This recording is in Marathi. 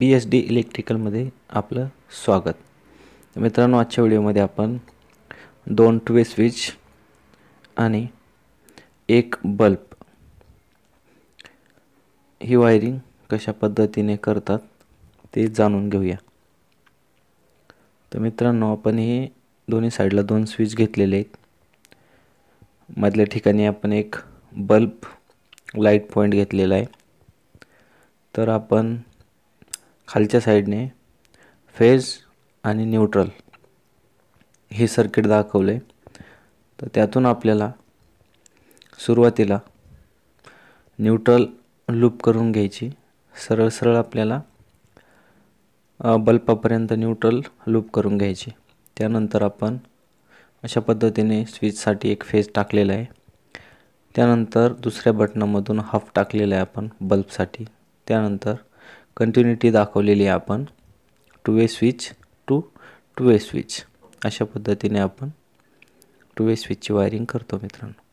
बी एस डी इलेक्ट्रिकलमध्ये आपलं स्वागत मित्रांनो आजच्या व्हिडिओमध्ये आपण दोन ट्वे स्विच आणि एक बल्ब ही वायरिंग कशा पद्धतीने करतात ते जाणून घेऊया तर मित्रांनो आपण हे दोन्ही साईडला दोन स्विच घेतलेले आहेत मधल्या ठिकाणी आपण एक बल्ब लाईट पॉईंट घेतलेला आहे तर आपण खालच्या साईडने फेज आणि न्यूट्रल हे सर्किट दाखवले तर त्यातून आपल्याला सुरुवातीला न्यूट्रल लूप करून घ्यायची सरळ सरळ आपल्याला बल्पापर्यंत न्यूट्रल लूप करून घ्यायची त्यानंतर आपण अशा पद्धतीने स्विचसाठी एक फेज टाकलेला आहे त्यानंतर दुसऱ्या बटनामधून हाफ टाकलेला आहे आपण बल्बसाठी त्यानंतर कंटिन्युटी दाखवलेली आपण two way switch to two way switch अशा पद्धतीने आपण टू वे स्विचची वायरिंग करतो मित्रांनो